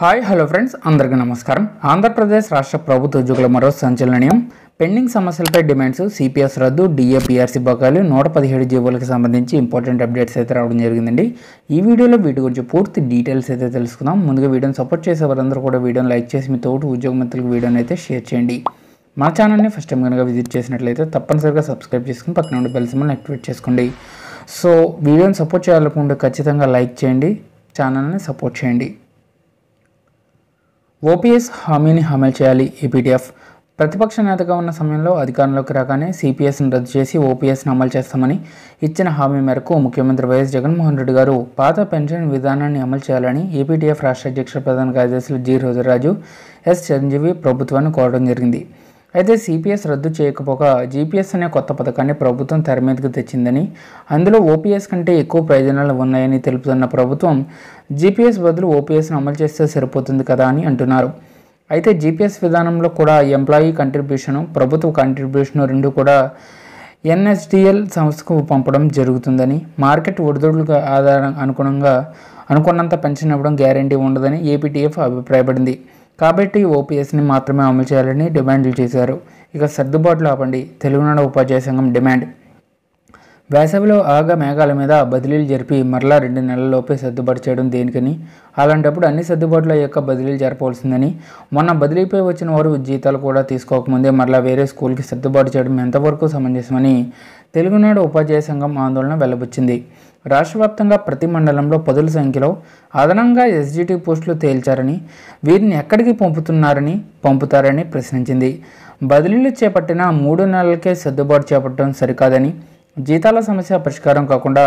hi hello friends అందరికీ నమస్కారం ఆంధ్రప్రదేశ్ రాష్ట్ర ప్రభుత్వ ఉద్యోగుల మరో సంచలనీయం పెండింగ్ సమస్యలపై డిమాండ్స్ సిపిఎస్ రద్దు డిఏపిఆర్సీ బకాయిలు నూట పదిహేడు జీవోలకు సంబంధించి ఇంపార్టెంట్ అప్డేట్స్ అయితే రావడం జరిగిందండి ఈ వీడియోలో వీటి గురించి పూర్తి డీటెయిల్స్ అయితే తెలుసుకుందాం ముందుగా వీడియోని సపోర్ట్ చేసే వారందరూ కూడా వీడియోని లైక్ చేసి మీ తోటి ఉద్యోగ మిత్రులకు వీడియోని అయితే షేర్ చేయండి మా ఛానల్ని ఫస్ట్ టైం కనుక విజిట్ చేసినట్లయితే తప్పనిసరిగా సబ్స్క్రైబ్ చేసుకుని పక్కన ఉండి బెల్ సిమ్మల్ని యాక్టివేట్ చేసుకోండి సో వీడియోని సపోర్ట్ చేయాలనుకుంటే ఖచ్చితంగా లైక్ చేయండి ఛానల్ని సపోర్ట్ చేయండి ఓపీఎస్ హామీని అమలు చేయాలి ఏపీటీఎఫ్ ప్రతిపక్ష నేతగా ఉన్న సమయంలో అధికారంలోకి రాగానే సిపిఎస్ను రద్దు చేసి ఓపీఎస్ను అమలు చేస్తామని ఇచ్చిన హామీ మేరకు ముఖ్యమంత్రి వైఎస్ జగన్మోహన్ రెడ్డి గారు పాత పెన్షన్ విధానాన్ని అమలు చేయాలని ఏపీటీఎఫ్ రాష్ట్ర అధ్యక్ష ప్రధాన కార్యదర్శులు జి రోజురాజు ఎస్ చిరంజీవి ప్రభుత్వాన్ని కోరడం జరిగింది అయితే సిపిఎస్ రద్దు చేయకపోగా జీపీఎస్ అనే కొత్త పథకాన్ని ప్రభుత్వం తెర మీదకు తెచ్చిందని అందులో ఓపీఎస్ కంటే ఎక్కువ ప్రయోజనాలు ఉన్నాయని తెలుపుతున్న ప్రభుత్వం జీపీఎస్ బదులు ఓపీఎస్ను అమలు చేస్తే సరిపోతుంది కదా అని అంటున్నారు అయితే జీపీఎస్ విధానంలో కూడా ఎంప్లాయీ కంట్రిబ్యూషను ప్రభుత్వ కంట్రిబ్యూషను రెండు కూడా ఎన్ఎస్డిఎల్ సంస్థకు పంపడం జరుగుతుందని మార్కెట్ ఒడిదొడులకు ఆధారం అనుగుణంగా అనుకున్నంత పెన్షన్ ఇవ్వడం గ్యారంటీ ఉండదని ఏపీటీఎఫ్ అభిప్రాయపడింది కాబట్టి ఓపీఎస్ని మాత్రమే అమలు చేయాలని డిమాండ్లు చేశారు ఇక సర్దుబాట్లు ఆపండి తెలుగునాడు ఉపాధ్యాయ సంఘం డిమాండ్ వేసవిలో ఆగ మేఘాల మీద బదిలీలు జరిపి మరలా రెండు నెలలలోపే సర్దుబాటు చేయడం దేనికని అలాంటప్పుడు అన్ని సర్దుబాటుల యొక్క బదిలీలు జరపవలసిందని మొన్న బదిలీపై వచ్చిన వారు జీతాలు కూడా తీసుకోకముందే మరలా వేరే స్కూల్కి సర్దుబాటు చేయడం ఎంతవరకు సమంజసమని తెలుగునాడు ఉపాధ్యాయ సంఘం ఆందోళన వెల్లబుచ్చింది రాష్ట్ర వ్యాప్తంగా ప్రతి మండలంలో పదుల సంఖ్యలో అదనంగా ఎస్జిటి పోస్టులు తేల్చారని వీరిని ఎక్కడికి పంపుతున్నారని పంపుతారని ప్రశ్నించింది బదిలీలు చేపట్టిన మూడు నెలలకే సర్దుబాటు చేపట్టడం సరికాదని జీతాల సమస్య పరిష్కారం కాకుండా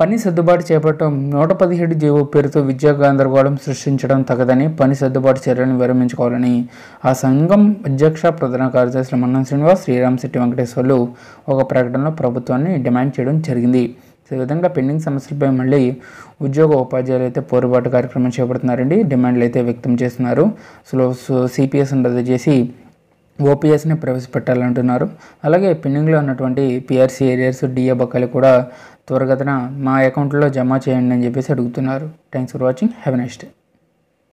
పని సర్దుబాటు చేపట్టడం నూట పదిహేడు జీవో పేరుతో విద్యా గందరగోళం సృష్టించడం తగదని పని సర్దుబాటు చర్యలను విరమించుకోవాలని ఆ సంఘం అధ్యక్ష ప్రధాన కార్యదర్శి మన్నం శ్రీనివాస్ శ్రీరామశెట్టి వెంకటేశ్వర్లు ఒక ప్రకటనలో ప్రభుత్వాన్ని డిమాండ్ చేయడం జరిగింది ఈ విధంగా పెండింగ్ సమస్యలపై మళ్ళీ ఉద్యోగ ఉపాధ్యాయులు అయితే పోరుబాటు కార్యక్రమం చేపడుతున్నారండి డిమాండ్లు అయితే వ్యక్తం చేస్తున్నారు సో సిపిఎస్ను రద్దు చేసి ఓపీఎస్ని ప్రవేశపెట్టాలంటున్నారు అలాగే పిన్నింగ్లో ఉన్నటువంటి పిఆర్సీ ఏరియర్స్ డిఏ బకాలు కూడా త్వరగతన మా అకౌంట్లో జమ చేయండి అని చెప్పేసి అడుగుతున్నారు thanks for watching have next day